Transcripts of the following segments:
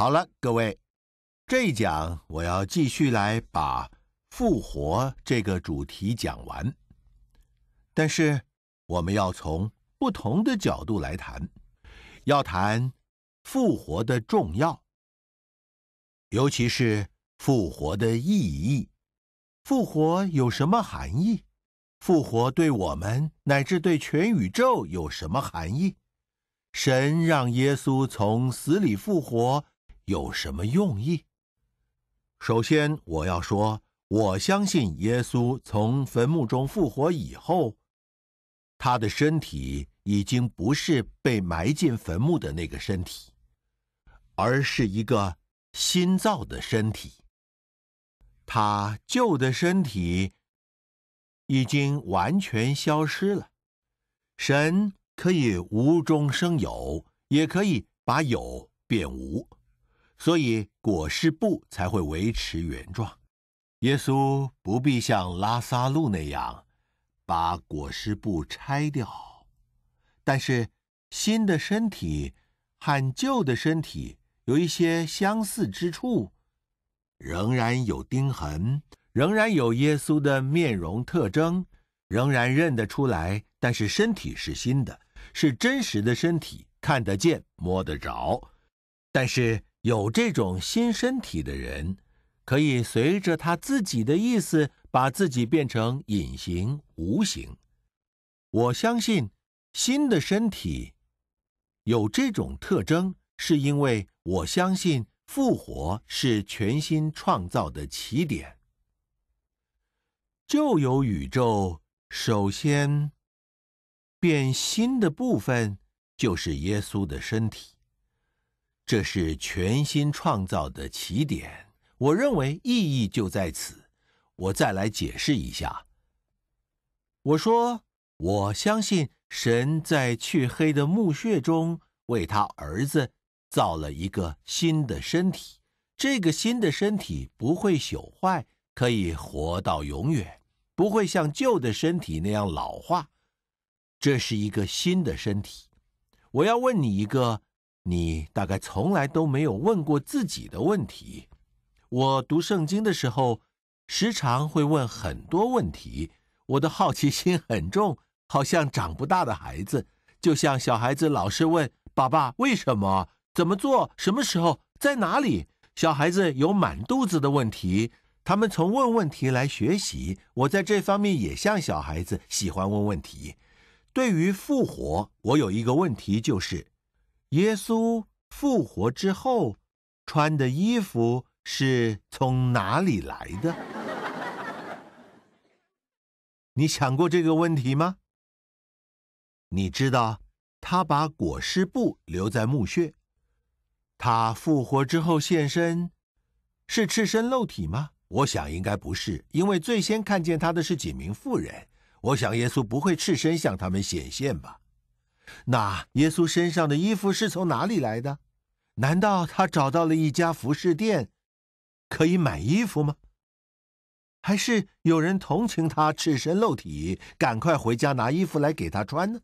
好了，各位，这一讲我要继续来把复活这个主题讲完。但是，我们要从不同的角度来谈，要谈复活的重要，尤其是复活的意义。复活有什么含义？复活对我们乃至对全宇宙有什么含义？神让耶稣从死里复活。有什么用意？首先，我要说，我相信耶稣从坟墓中复活以后，他的身体已经不是被埋进坟墓的那个身体，而是一个新造的身体。他旧的身体已经完全消失了。神可以无中生有，也可以把有变无。所以裹尸布才会维持原状，耶稣不必像拉萨路那样把裹尸布拆掉。但是新的身体和旧的身体有一些相似之处，仍然有钉痕，仍然有耶稣的面容特征，仍然认得出来。但是身体是新的，是真实的身体，看得见、摸得着。但是。有这种新身体的人，可以随着他自己的意思把自己变成隐形、无形。我相信新的身体有这种特征，是因为我相信复活是全新创造的起点。旧有宇宙首先变新的部分，就是耶稣的身体。这是全新创造的起点，我认为意义就在此。我再来解释一下。我说，我相信神在黢黑的墓穴中为他儿子造了一个新的身体，这个新的身体不会朽坏，可以活到永远，不会像旧的身体那样老化。这是一个新的身体。我要问你一个。你大概从来都没有问过自己的问题。我读圣经的时候，时常会问很多问题。我的好奇心很重，好像长不大的孩子，就像小孩子老是问爸爸为什么、怎么做、什么时候、在哪里。小孩子有满肚子的问题，他们从问问题来学习。我在这方面也像小孩子，喜欢问问题。对于复活，我有一个问题就是。耶稣复活之后，穿的衣服是从哪里来的？你想过这个问题吗？你知道他把裹尸布留在墓穴，他复活之后现身，是赤身露体吗？我想应该不是，因为最先看见他的是几名妇人，我想耶稣不会赤身向他们显现吧。那耶稣身上的衣服是从哪里来的？难道他找到了一家服饰店，可以买衣服吗？还是有人同情他赤身露体，赶快回家拿衣服来给他穿呢？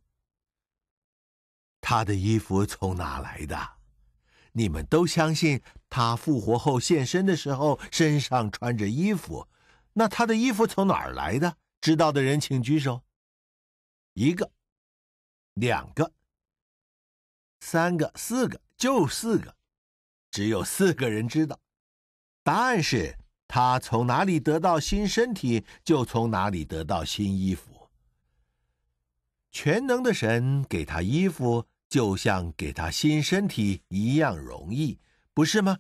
他的衣服从哪来的？你们都相信他复活后现身的时候身上穿着衣服，那他的衣服从哪来的？知道的人请举手。一个。两个、三个、四个，就四个，只有四个人知道。答案是他从哪里得到新身体，就从哪里得到新衣服。全能的神给他衣服，就像给他新身体一样容易，不是吗？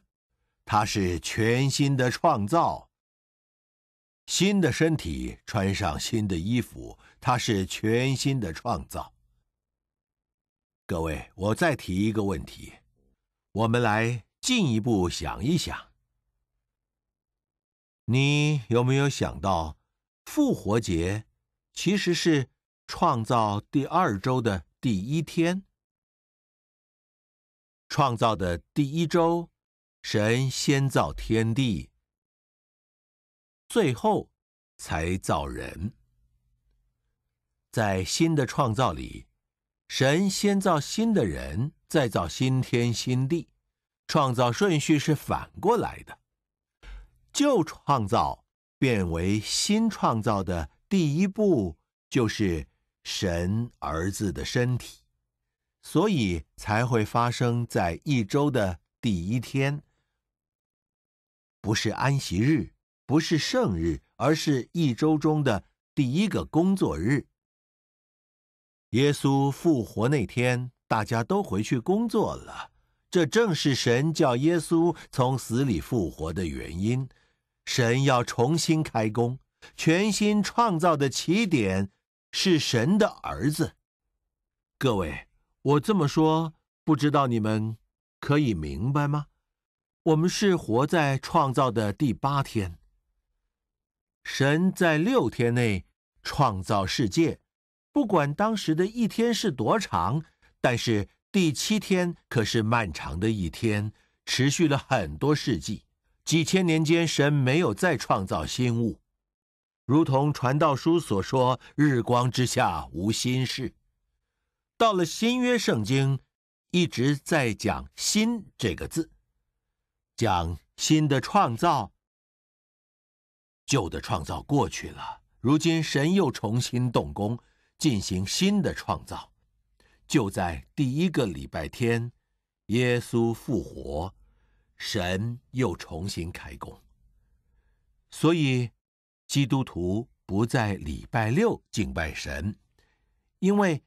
他是全新的创造，新的身体穿上新的衣服，他是全新的创造。各位，我再提一个问题，我们来进一步想一想。你有没有想到，复活节其实是创造第二周的第一天？创造的第一周，神先造天地，最后才造人。在新的创造里。神先造新的人，再造新天新地，创造顺序是反过来的。旧创造变为新创造的第一步，就是神儿子的身体，所以才会发生在一周的第一天，不是安息日，不是圣日，而是一周中的第一个工作日。耶稣复活那天，大家都回去工作了。这正是神叫耶稣从死里复活的原因。神要重新开工，全新创造的起点是神的儿子。各位，我这么说，不知道你们可以明白吗？我们是活在创造的第八天。神在六天内创造世界。不管当时的一天是多长，但是第七天可是漫长的一天，持续了很多世纪，几千年间，神没有再创造新物，如同传道书所说：“日光之下无新事。”到了新约圣经，一直在讲“新”这个字，讲新的创造，旧的创造过去了，如今神又重新动工。进行新的创造，就在第一个礼拜天，耶稣复活，神又重新开工。所以，基督徒不在礼拜六敬拜神，因为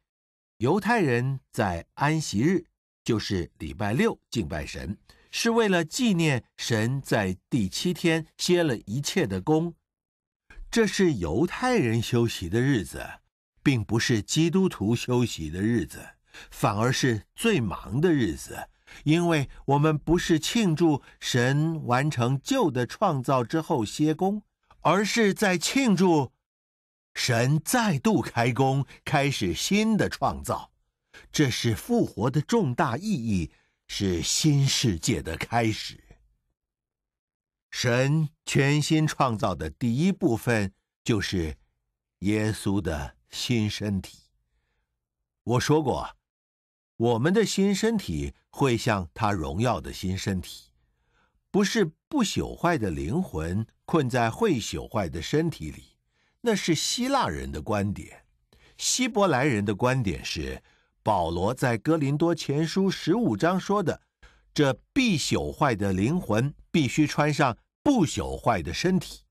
犹太人在安息日，就是礼拜六敬拜神，是为了纪念神在第七天歇了一切的功。这是犹太人休息的日子。并不是基督徒休息的日子，反而是最忙的日子，因为我们不是庆祝神完成旧的创造之后歇工，而是在庆祝神再度开工，开始新的创造。这是复活的重大意义，是新世界的开始。神全新创造的第一部分就是耶稣的。新身体，我说过，我们的新身体会像他荣耀的新身体，不是不朽坏的灵魂困在会朽坏的身体里，那是希腊人的观点。希伯来人的观点是，保罗在哥林多前书十五章说的，这必朽坏的灵魂必须穿上不朽坏的身体，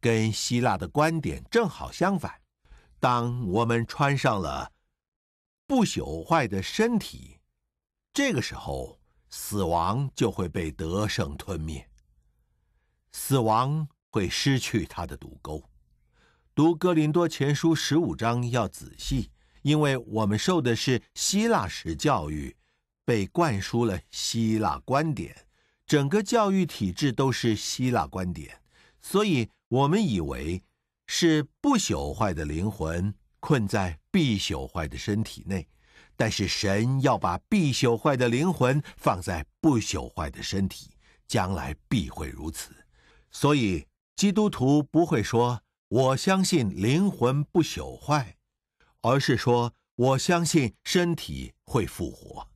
跟希腊的观点正好相反。当我们穿上了不朽坏的身体，这个时候死亡就会被得胜吞灭。死亡会失去它的毒钩。读《哥林多前书》十五章要仔细，因为我们受的是希腊式教育，被灌输了希腊观点，整个教育体制都是希腊观点，所以我们以为。是不朽坏的灵魂困在必朽坏的身体内，但是神要把必朽坏的灵魂放在不朽坏的身体，将来必会如此。所以基督徒不会说“我相信灵魂不朽坏”，而是说“我相信身体会复活”。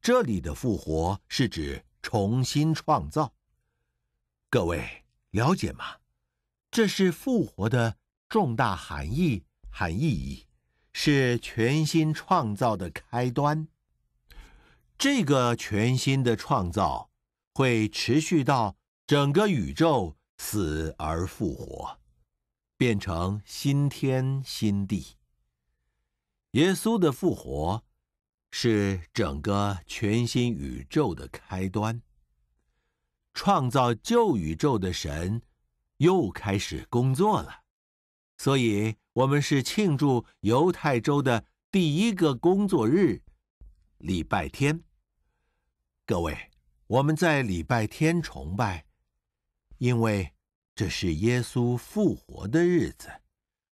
这里的复活是指重新创造。各位了解吗？这是复活的重大含义和意义，是全新创造的开端。这个全新的创造会持续到整个宇宙死而复活，变成新天新地。耶稣的复活是整个全新宇宙的开端，创造旧宇宙的神。又开始工作了，所以我们是庆祝犹太州的第一个工作日——礼拜天。各位，我们在礼拜天崇拜，因为这是耶稣复活的日子。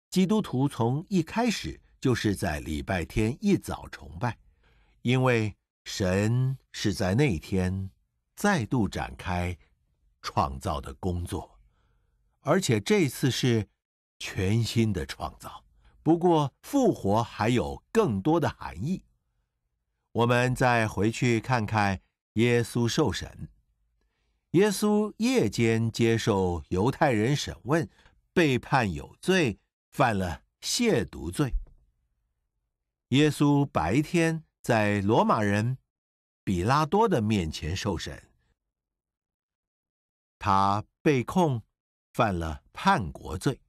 基督徒从一开始就是在礼拜天一早崇拜，因为神是在那天再度展开创造的工作。而且这次是全新的创造。不过复活还有更多的含义。我们再回去看看耶稣受审。耶稣夜间接受犹太人审问，被判有罪，犯了亵渎罪。耶稣白天在罗马人比拉多的面前受审，他被控。犯了叛国罪。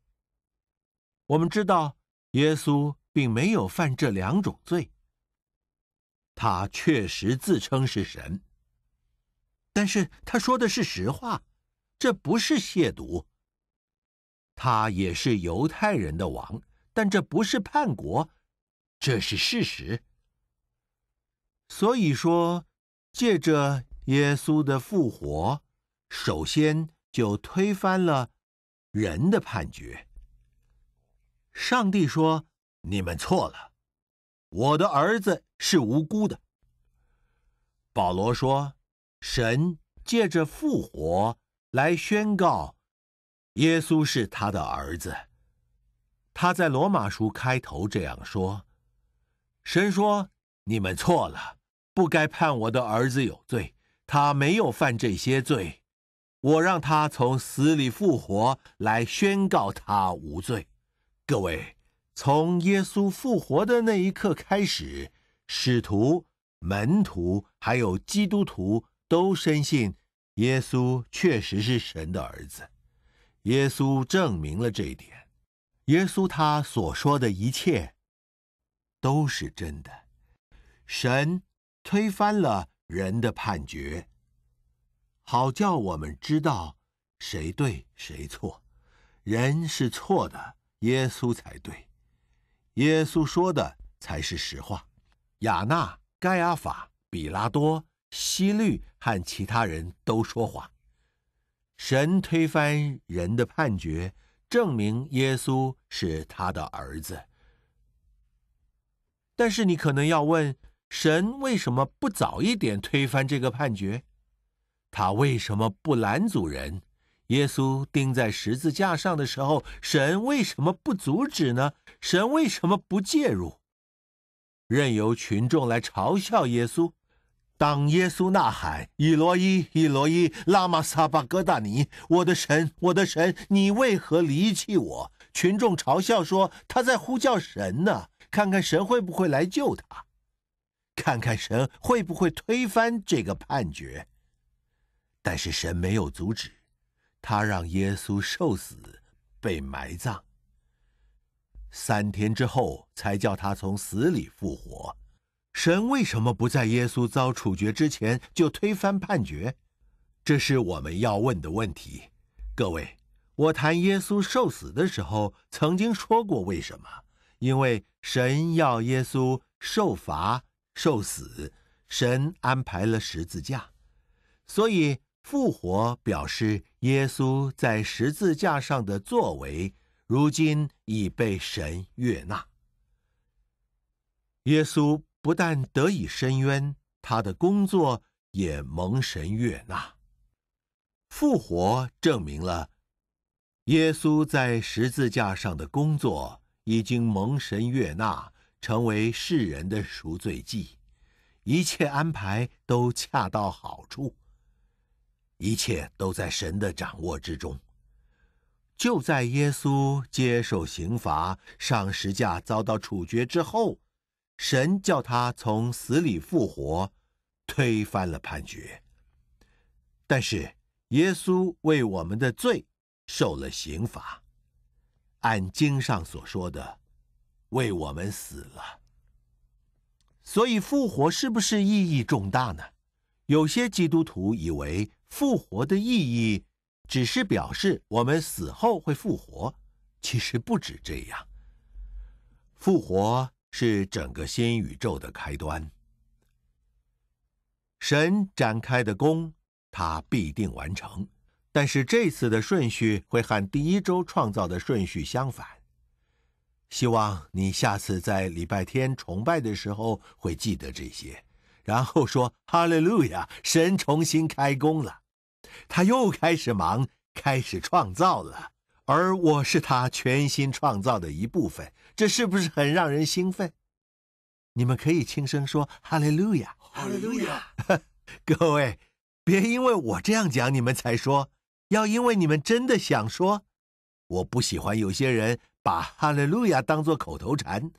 我们知道，耶稣并没有犯这两种罪。他确实自称是神，但是他说的是实话，这不是亵渎。他也是犹太人的王，但这不是叛国，这是事实。所以说，借着耶稣的复活，首先就推翻了。人的判决。上帝说：“你们错了，我的儿子是无辜的。”保罗说：“神借着复活来宣告，耶稣是他的儿子。”他在罗马书开头这样说：“神说你们错了，不该判我的儿子有罪，他没有犯这些罪。”我让他从死里复活，来宣告他无罪。各位，从耶稣复活的那一刻开始，使徒、门徒还有基督徒都深信，耶稣确实是神的儿子。耶稣证明了这一点。耶稣他所说的一切都是真的。神推翻了人的判决。好叫我们知道，谁对谁错。人是错的，耶稣才对。耶稣说的才是实话。亚纳、盖亚法、比拉多、西律和其他人都说谎。神推翻人的判决，证明耶稣是他的儿子。但是你可能要问：神为什么不早一点推翻这个判决？他为什么不拦阻人？耶稣钉在十字架上的时候，神为什么不阻止呢？神为什么不介入，任由群众来嘲笑耶稣？当耶稣呐喊：“以罗伊，以罗伊，拉玛撒巴哥达尼，我的神，我的神，你为何离弃我？”群众嘲笑说：“他在呼叫神呢，看看神会不会来救他，看看神会不会推翻这个判决。”但是神没有阻止，他让耶稣受死、被埋葬，三天之后才叫他从死里复活。神为什么不在耶稣遭处决之前就推翻判决？这是我们要问的问题。各位，我谈耶稣受死的时候曾经说过为什么？因为神要耶稣受罚、受死，神安排了十字架，所以。复活表示耶稣在十字架上的作为，如今已被神悦纳。耶稣不但得以伸冤，他的工作也蒙神悦纳。复活证明了，耶稣在十字架上的工作已经蒙神悦纳，成为世人的赎罪祭，一切安排都恰到好处。一切都在神的掌握之中。就在耶稣接受刑罚、上十架、遭到处决之后，神叫他从死里复活，推翻了判决。但是耶稣为我们的罪受了刑罚，按经上所说的，为我们死了。所以复活是不是意义重大呢？有些基督徒以为。复活的意义，只是表示我们死后会复活。其实不止这样，复活是整个新宇宙的开端。神展开的弓，他必定完成。但是这次的顺序会和第一周创造的顺序相反。希望你下次在礼拜天崇拜的时候会记得这些。然后说：“哈利路亚！神重新开工了，他又开始忙，开始创造了。而我是他全新创造的一部分，这是不是很让人兴奋？你们可以轻声说‘哈利路亚，哈利路亚 ’。各位，别因为我这样讲你们才说，要因为你们真的想说。我不喜欢有些人把‘哈利路亚’当做口头禅，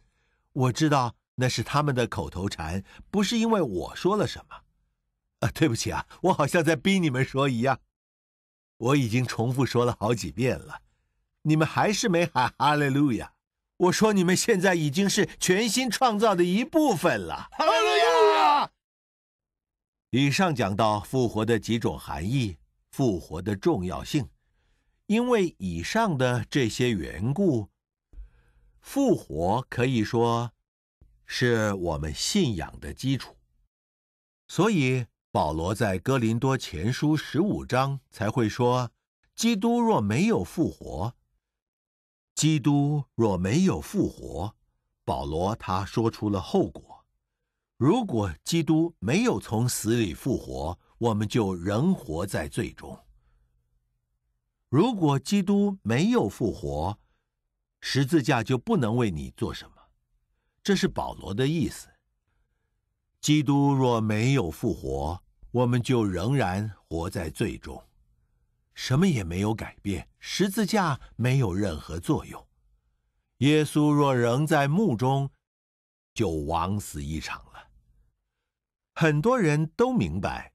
我知道。”那是他们的口头禅，不是因为我说了什么。啊，对不起啊，我好像在逼你们说一样。我已经重复说了好几遍了，你们还是没喊哈利路亚。我说你们现在已经是全新创造的一部分了，哈利路亚。以上讲到复活的几种含义，复活的重要性。因为以上的这些缘故，复活可以说。是我们信仰的基础，所以保罗在哥林多前书十五章才会说：“基督若没有复活，基督若没有复活，保罗他说出了后果：如果基督没有从死里复活，我们就仍活在罪中；如果基督没有复活，十字架就不能为你做什么。”这是保罗的意思。基督若没有复活，我们就仍然活在罪中，什么也没有改变，十字架没有任何作用。耶稣若仍在墓中，就枉死一场了。很多人都明白，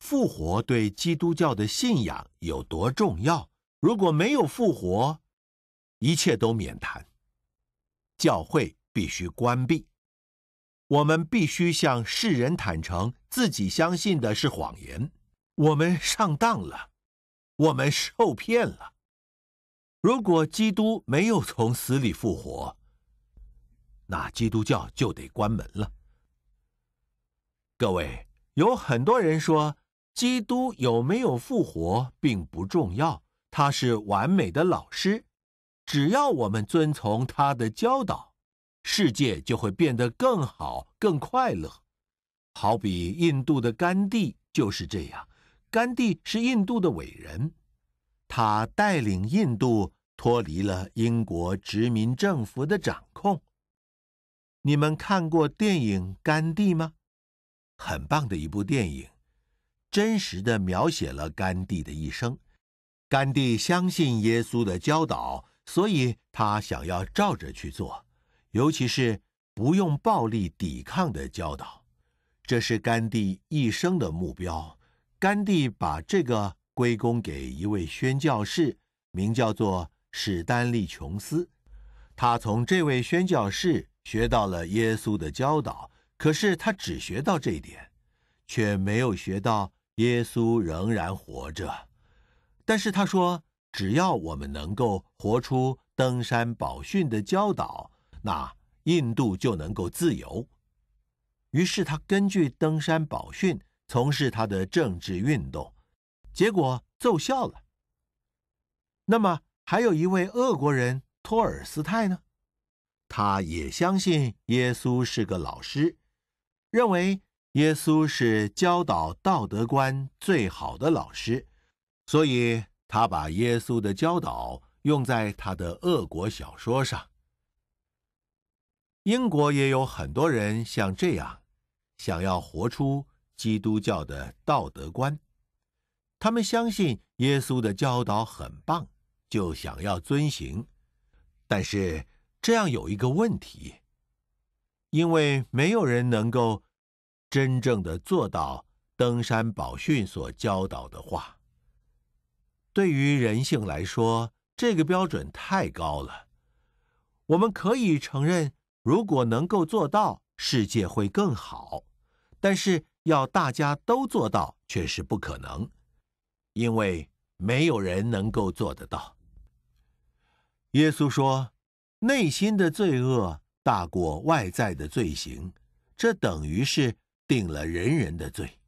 复活对基督教的信仰有多重要。如果没有复活，一切都免谈。教会。必须关闭。我们必须向世人坦诚，自己相信的是谎言。我们上当了，我们受骗了。如果基督没有从死里复活，那基督教就得关门了。各位，有很多人说，基督有没有复活并不重要，他是完美的老师，只要我们遵从他的教导。世界就会变得更好、更快乐。好比印度的甘地就是这样。甘地是印度的伟人，他带领印度脱离了英国殖民政府的掌控。你们看过电影《甘地》吗？很棒的一部电影，真实的描写了甘地的一生。甘地相信耶稣的教导，所以他想要照着去做。尤其是不用暴力抵抗的教导，这是甘地一生的目标。甘地把这个归功给一位宣教士，名叫做史丹利·琼斯。他从这位宣教士学到了耶稣的教导，可是他只学到这一点，却没有学到耶稣仍然活着。但是他说，只要我们能够活出登山宝训的教导。那印度就能够自由。于是他根据《登山宝训》从事他的政治运动，结果奏效了。那么还有一位俄国人托尔斯泰呢？他也相信耶稣是个老师，认为耶稣是教导道德观最好的老师，所以他把耶稣的教导用在他的俄国小说上。英国也有很多人像这样，想要活出基督教的道德观。他们相信耶稣的教导很棒，就想要遵行。但是这样有一个问题，因为没有人能够真正的做到登山宝训所教导的话。对于人性来说，这个标准太高了。我们可以承认。如果能够做到，世界会更好；但是要大家都做到，却是不可能，因为没有人能够做得到。耶稣说：“内心的罪恶大过外在的罪行，这等于是定了人人的罪。”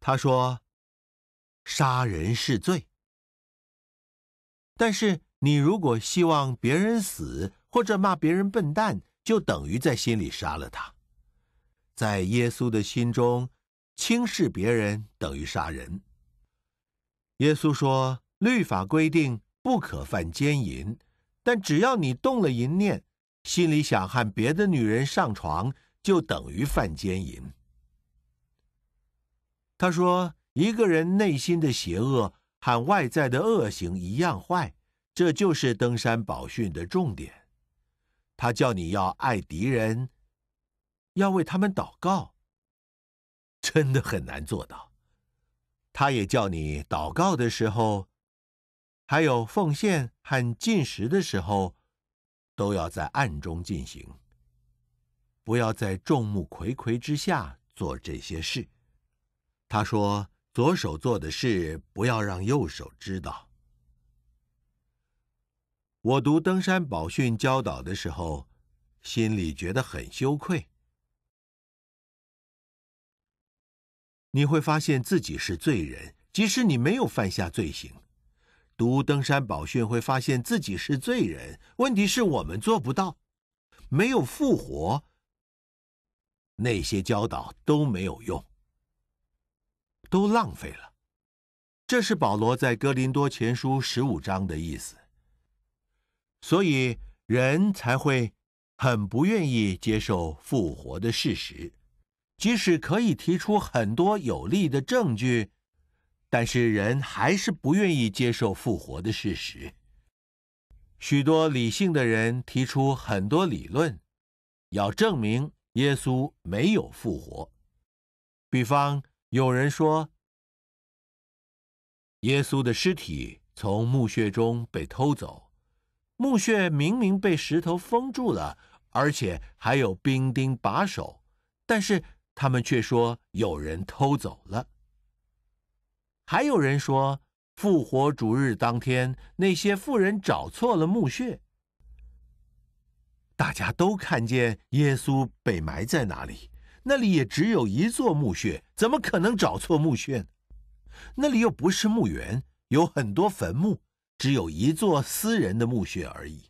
他说：“杀人是罪，但是你如果希望别人死。”或者骂别人笨蛋，就等于在心里杀了他。在耶稣的心中，轻视别人等于杀人。耶稣说，律法规定不可犯奸淫，但只要你动了淫念，心里想和别的女人上床，就等于犯奸淫。他说，一个人内心的邪恶和外在的恶行一样坏，这就是登山宝训的重点。他叫你要爱敌人，要为他们祷告。真的很难做到。他也叫你祷告的时候，还有奉献和进食的时候，都要在暗中进行，不要在众目睽睽之下做这些事。他说：“左手做的事，不要让右手知道。”我读登山宝训教导的时候，心里觉得很羞愧。你会发现自己是罪人，即使你没有犯下罪行。读登山宝训会发现自己是罪人。问题是我们做不到，没有复活，那些教导都没有用，都浪费了。这是保罗在哥林多前书十五章的意思。所以人才会很不愿意接受复活的事实，即使可以提出很多有力的证据，但是人还是不愿意接受复活的事实。许多理性的人提出很多理论，要证明耶稣没有复活。比方，有人说，耶稣的尸体从墓穴中被偷走。墓穴明明被石头封住了，而且还有兵丁把守，但是他们却说有人偷走了。还有人说，复活主日当天那些妇人找错了墓穴。大家都看见耶稣被埋在哪里，那里也只有一座墓穴，怎么可能找错墓穴？那里又不是墓园，有很多坟墓。只有一座私人的墓穴而已，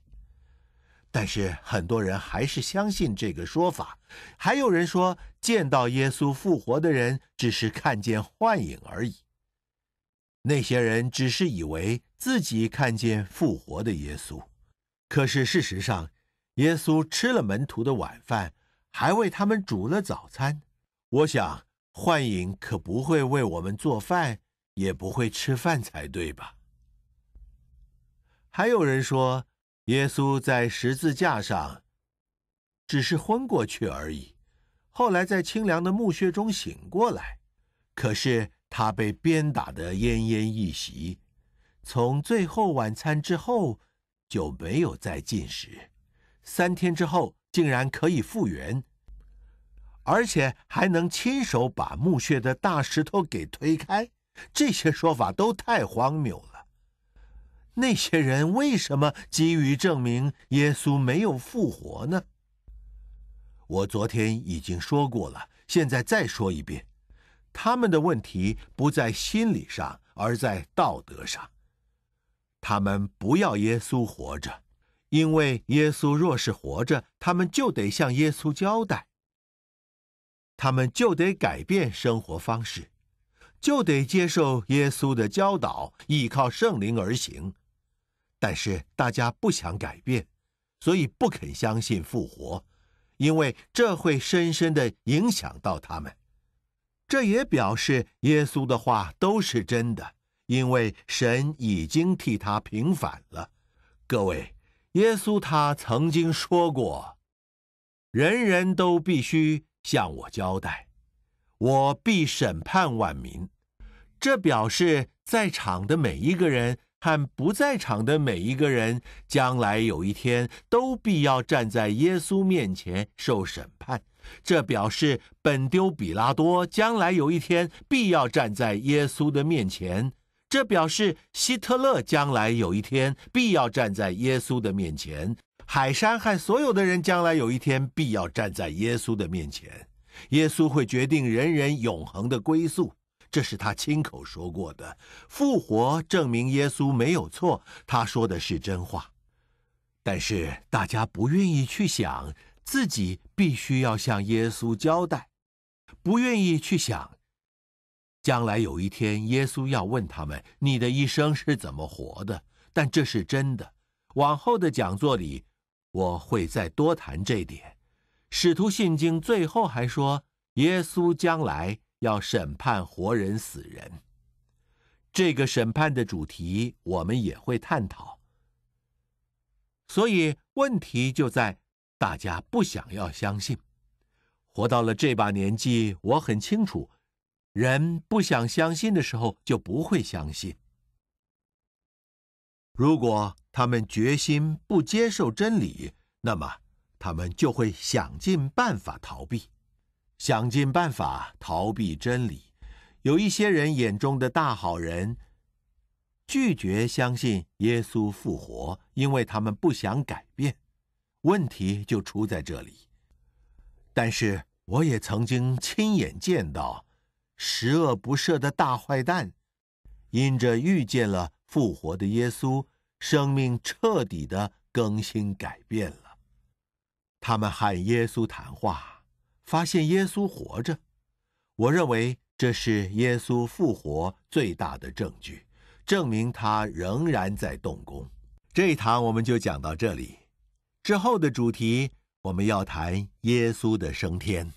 但是很多人还是相信这个说法。还有人说，见到耶稣复活的人只是看见幻影而已。那些人只是以为自己看见复活的耶稣，可是事实上，耶稣吃了门徒的晚饭，还为他们煮了早餐。我想，幻影可不会为我们做饭，也不会吃饭才对吧？还有人说，耶稣在十字架上只是昏过去而已，后来在清凉的墓穴中醒过来。可是他被鞭打得奄奄一息，从最后晚餐之后就没有再进食。三天之后竟然可以复原，而且还能亲手把墓穴的大石头给推开。这些说法都太荒谬了。那些人为什么急于证明耶稣没有复活呢？我昨天已经说过了，现在再说一遍：他们的问题不在心理上，而在道德上。他们不要耶稣活着，因为耶稣若是活着，他们就得向耶稣交代，他们就得改变生活方式，就得接受耶稣的教导，依靠圣灵而行。但是大家不想改变，所以不肯相信复活，因为这会深深的影响到他们。这也表示耶稣的话都是真的，因为神已经替他平反了。各位，耶稣他曾经说过：“人人都必须向我交代，我必审判万民。”这表示在场的每一个人。看不在场的每一个人，将来有一天都必要站在耶稣面前受审判。这表示本丢比拉多将来有一天必要站在耶稣的面前。这表示希特勒将来有一天必要站在耶稣的面前。海山和所有的人将来有一天必要站在耶稣的面前。耶稣会决定人人永恒的归宿。这是他亲口说过的。复活证明耶稣没有错，他说的是真话。但是大家不愿意去想，自己必须要向耶稣交代，不愿意去想，将来有一天耶稣要问他们：“你的一生是怎么活的？”但这是真的。往后的讲座里，我会再多谈这点。使徒信经最后还说：“耶稣将来。”要审判活人死人，这个审判的主题我们也会探讨。所以问题就在大家不想要相信。活到了这把年纪，我很清楚，人不想相信的时候就不会相信。如果他们决心不接受真理，那么他们就会想尽办法逃避。想尽办法逃避真理，有一些人眼中的大好人，拒绝相信耶稣复活，因为他们不想改变。问题就出在这里。但是我也曾经亲眼见到，十恶不赦的大坏蛋，因着遇见了复活的耶稣，生命彻底的更新改变了。他们和耶稣谈话。发现耶稣活着，我认为这是耶稣复活最大的证据，证明他仍然在动工。这一堂我们就讲到这里，之后的主题我们要谈耶稣的升天。